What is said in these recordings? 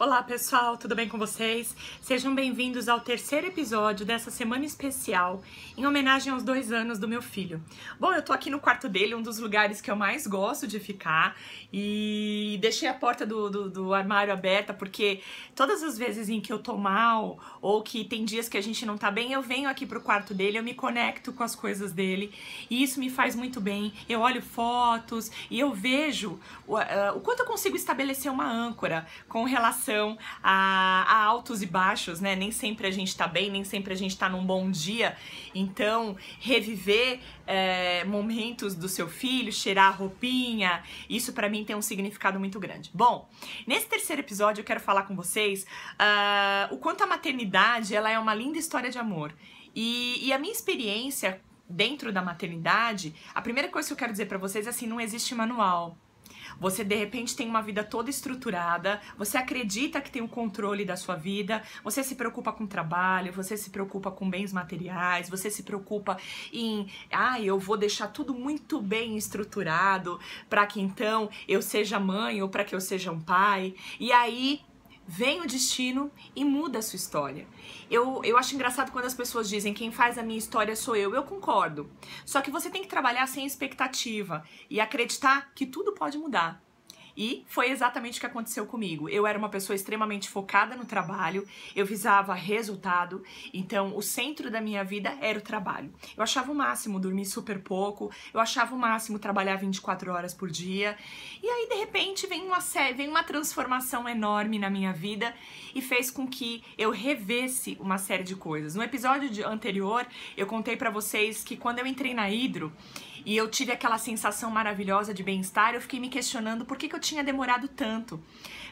Olá pessoal, tudo bem com vocês? Sejam bem-vindos ao terceiro episódio dessa semana especial em homenagem aos dois anos do meu filho. Bom, eu tô aqui no quarto dele, um dos lugares que eu mais gosto de ficar e deixei a porta do, do, do armário aberta porque todas as vezes em que eu tô mal ou que tem dias que a gente não tá bem, eu venho aqui pro quarto dele, eu me conecto com as coisas dele e isso me faz muito bem. Eu olho fotos e eu vejo o, uh, o quanto eu consigo estabelecer uma âncora com relação relação a, a, altos e baixos, né? Nem sempre a gente tá bem, nem sempre a gente tá num bom dia. Então, reviver é, momentos do seu filho, cheirar a roupinha, isso para mim tem um significado muito grande. Bom, nesse terceiro episódio eu quero falar com vocês uh, o quanto a maternidade ela é uma linda história de amor. e, e a minha experiência dentro da maternidade, a primeira coisa que eu quero dizer para vocês é assim, não existe manual. Você de repente tem uma vida toda estruturada, você acredita que tem o controle da sua vida, você se preocupa com trabalho, você se preocupa com bens materiais, você se preocupa em, ah, eu vou deixar tudo muito bem estruturado para que então eu seja mãe ou para que eu seja um pai. E aí vem o destino e muda a sua história. Eu, eu acho engraçado quando as pessoas dizem quem faz a minha história sou eu. Eu concordo. Só que você tem que trabalhar sem expectativa e acreditar que tudo pode mudar. E foi exatamente o que aconteceu comigo. Eu era uma pessoa extremamente focada no trabalho, eu visava resultado, então o centro da minha vida era o trabalho. Eu achava o máximo dormir super pouco, eu achava o máximo trabalhar 24 horas por dia. E aí, de repente, vem uma, vem uma transformação enorme na minha vida e fez com que eu revesse uma série de coisas. No episódio anterior, eu contei para vocês que quando eu entrei na Hidro e eu tive aquela sensação maravilhosa de bem-estar, eu fiquei me questionando por que, que eu tinha tinha demorado tanto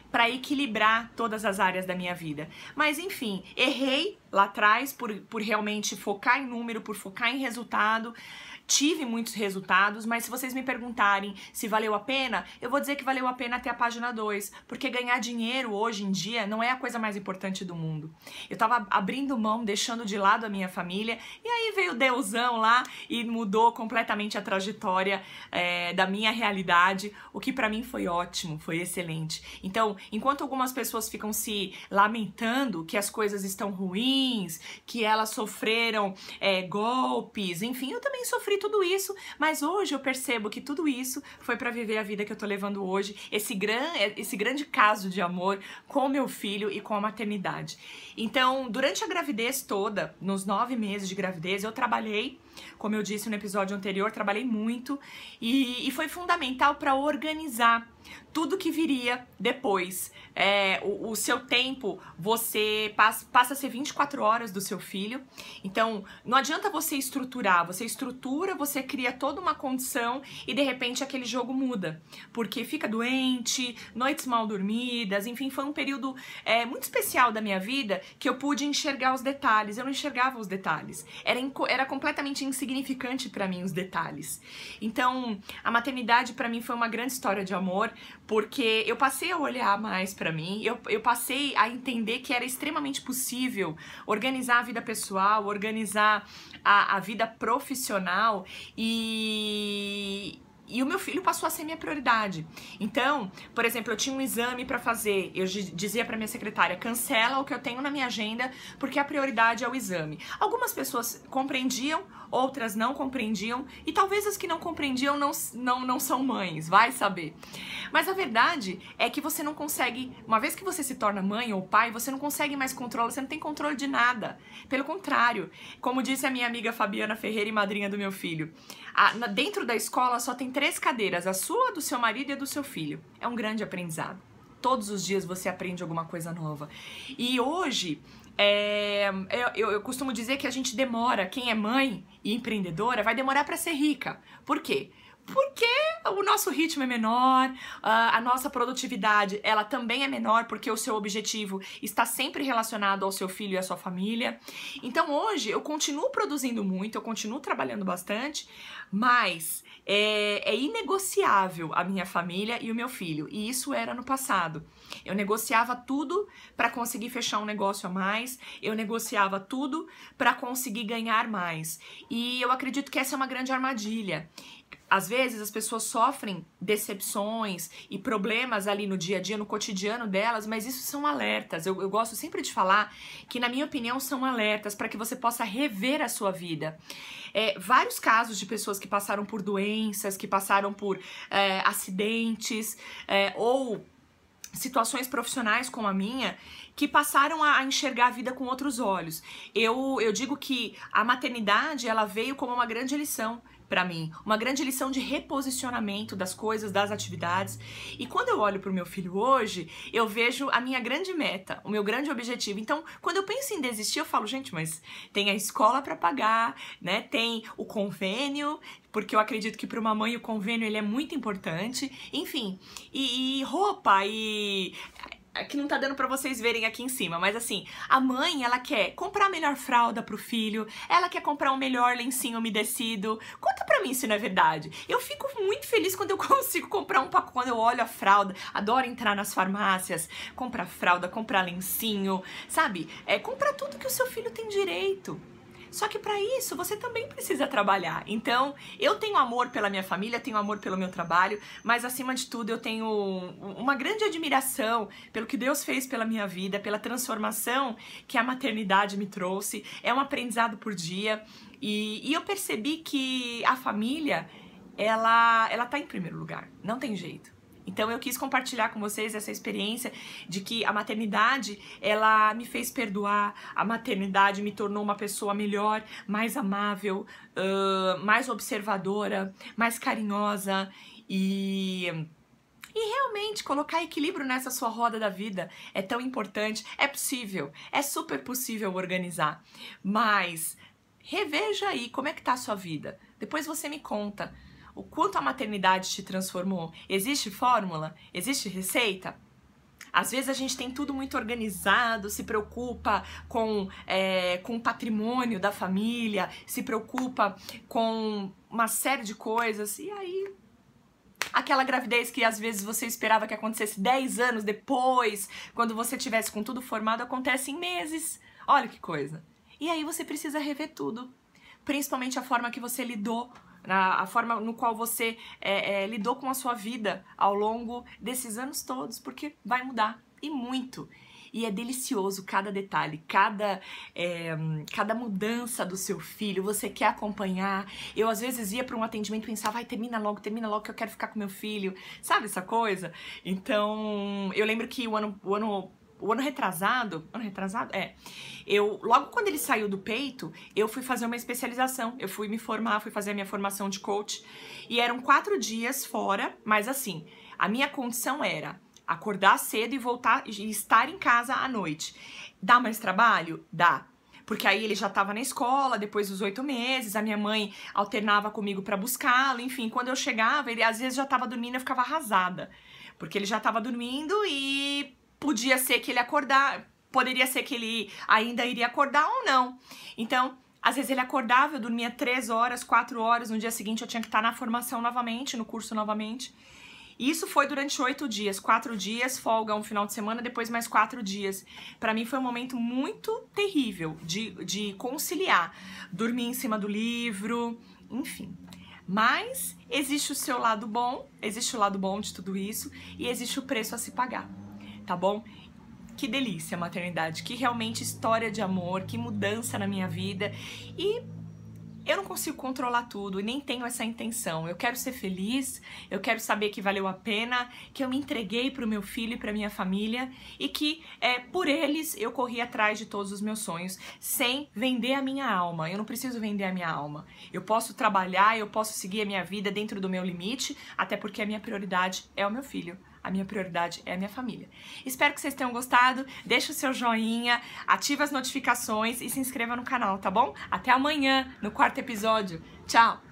para equilibrar todas as áreas da minha vida. Mas enfim, errei lá atrás por, por realmente focar em número, por focar em resultado tive muitos resultados, mas se vocês me perguntarem se valeu a pena, eu vou dizer que valeu a pena até a página 2, porque ganhar dinheiro hoje em dia não é a coisa mais importante do mundo. Eu tava abrindo mão, deixando de lado a minha família, e aí veio Deusão lá e mudou completamente a trajetória é, da minha realidade, o que para mim foi ótimo, foi excelente. Então, enquanto algumas pessoas ficam se lamentando que as coisas estão ruins, que elas sofreram é, golpes, enfim, eu também sofri tudo isso, mas hoje eu percebo que tudo isso foi para viver a vida que eu tô levando hoje, esse, gran, esse grande caso de amor com meu filho e com a maternidade. Então, durante a gravidez toda, nos nove meses de gravidez, eu trabalhei como eu disse no episódio anterior, trabalhei muito e, e foi fundamental para organizar tudo que viria depois. É, o, o, seu tempo, você passa, passa a ser 24 horas do seu filho. Então, não adianta você estruturar. Você estrutura, você cria toda uma condição e de repente aquele jogo muda. Porque fica doente, noites mal dormidas, enfim, foi um período é, muito especial da minha vida que eu pude enxergar os detalhes. Eu não enxergava os detalhes. Era, era completamente insignificante para mim os detalhes. Então, a maternidade para mim foi uma grande história de amor, porque eu passei a olhar mais para mim, eu, eu passei a entender que era extremamente possível organizar a vida pessoal, organizar a, a vida profissional e e o meu filho passou a ser minha prioridade. Então, por exemplo, eu tinha um exame para fazer, eu dizia para minha secretária, cancela o que eu tenho na minha agenda, porque a prioridade é o exame. Algumas pessoas compreendiam, outras não compreendiam, e talvez as que não compreendiam não, não, não são mães, vai saber. Mas a verdade é que você não consegue, uma vez que você se torna mãe ou pai, você não consegue mais controle, você não tem controle de nada. Pelo contrário, como disse a minha amiga Fabiana Ferreira e madrinha do meu filho, a, na, dentro da escola só tem três cadeiras, a sua, do seu marido e a do seu filho. É um grande aprendizado. Todos os dias você aprende alguma coisa nova. E hoje, é, eu, eu, costumo dizer que a gente demora, quem é mãe e empreendedora vai demorar para ser rica. Por quê? porque o nosso ritmo é menor, ah, a nossa produtividade ela também é menor, porque o seu objetivo está sempre relacionado ao seu filho e à sua família. Então hoje eu continuo produzindo muito, eu continuo trabalhando bastante, mas é, é inegociável a minha família e o meu filho. E isso era no passado. Eu negociava tudo para conseguir fechar um negócio a mais, eu negociava tudo para conseguir ganhar mais. E eu acredito que essa é uma grande armadilha às vezes as pessoas sofrem decepções e problemas ali no dia a dia, no cotidiano delas, mas isso são alertas. Eu, eu gosto sempre de falar que, na minha opinião, são alertas para que você possa rever a sua vida. É, vários casos de pessoas que passaram por doenças, que passaram por é, acidentes é, ou situações profissionais como a minha que passaram a enxergar a vida com outros olhos. Eu, eu digo que a maternidade ela veio como uma grande lição para mim, uma grande lição de reposicionamento das coisas, das atividades. E quando eu olho para o meu filho hoje, eu vejo a minha grande meta, o meu grande objetivo. Então, quando eu penso em desistir, eu falo, gente, mas tem a escola para pagar, né? Tem o convênio, porque eu acredito que para uma mãe o convênio ele é muito importante. Enfim, e, e roupa e que não tá dando para vocês verem aqui em cima, mas assim, a mãe, ela quer comprar a melhor fralda pro filho, ela quer comprar o um melhor lencinho umedecido. Conta pra mim se não é verdade. Eu fico muito feliz quando eu consigo comprar um pacote, quando eu olho a fralda. Adoro entrar nas farmácias, comprar fralda, comprar lencinho, sabe? É comprar tudo que o seu filho tem direito. Só que para isso você também precisa trabalhar. Então, eu tenho amor pela minha família, tenho amor pelo meu trabalho, mas acima de tudo eu tenho uma grande admiração pelo que Deus fez pela minha vida, pela transformação que a maternidade me trouxe. É um aprendizado por dia e, e eu percebi que a família ela ela tá em primeiro lugar. Não tem jeito. Então eu quis compartilhar com vocês essa experiência de que a maternidade, ela me fez perdoar, a maternidade me tornou uma pessoa melhor, mais amável, uh, mais observadora, mais carinhosa e e realmente colocar equilíbrio nessa sua roda da vida é tão importante, é possível, é super possível organizar. Mas reveja aí como é que tá a sua vida. Depois você me conta o quanto a maternidade te transformou. Existe fórmula? Existe receita? Às vezes a gente tem tudo muito organizado, se preocupa com, é, com o patrimônio da família, se preocupa com uma série de coisas, e aí aquela gravidez que às vezes você esperava que acontecesse 10 anos depois, quando você tivesse com tudo formado, acontece em meses. Olha que coisa. E aí você precisa rever tudo, principalmente a forma que você lidou na a forma no qual você é, é, lidou com a sua vida ao longo desses anos todos, porque vai mudar e muito. E é delicioso cada detalhe, cada, é, cada mudança do seu filho. Você quer acompanhar. Eu, às vezes, ia para um atendimento e pensava, vai, termina logo, termina logo que eu quero ficar com meu filho. Sabe essa coisa? Então, eu lembro que o ano, o ano o ano retrasado, ano retrasado, é. Eu logo quando ele saiu do peito, eu fui fazer uma especialização, eu fui me formar, fui fazer a minha formação de coach e eram quatro dias fora, mas assim, a minha condição era acordar cedo e voltar e estar em casa à noite. Dá mais trabalho? Dá. Porque aí ele já estava na escola, depois dos oito meses, a minha mãe alternava comigo para buscá-lo, enfim, quando eu chegava, ele às vezes já estava dormindo, eu ficava arrasada. Porque ele já estava dormindo e podia ser que ele acordar, poderia ser que ele ainda iria acordar ou não. Então, às vezes ele acordava, eu dormia três horas, quatro horas, no dia seguinte eu tinha que estar na formação novamente, no curso novamente. Isso foi durante oito dias, quatro dias, folga um final de semana, depois mais quatro dias. Para mim foi um momento muito terrível de, de conciliar, dormir em cima do livro, enfim. Mas existe o seu lado bom, existe o lado bom de tudo isso e existe o preço a se pagar tá bom? Que delícia maternidade, que realmente história de amor, que mudança na minha vida. E eu não consigo controlar tudo, nem tenho essa intenção. Eu quero ser feliz, eu quero saber que valeu a pena, que eu me entreguei para o meu filho e para minha família e que é, por eles eu corri atrás de todos os meus sonhos, sem vender a minha alma. Eu não preciso vender a minha alma. Eu posso trabalhar, eu posso seguir a minha vida dentro do meu limite, até porque a minha prioridade é o meu filho. A minha prioridade é a minha família. Espero que vocês tenham gostado. Deixa o seu joinha, ativa as notificações e se inscreva no canal, tá bom? Até amanhã no quarto episódio. Tchau!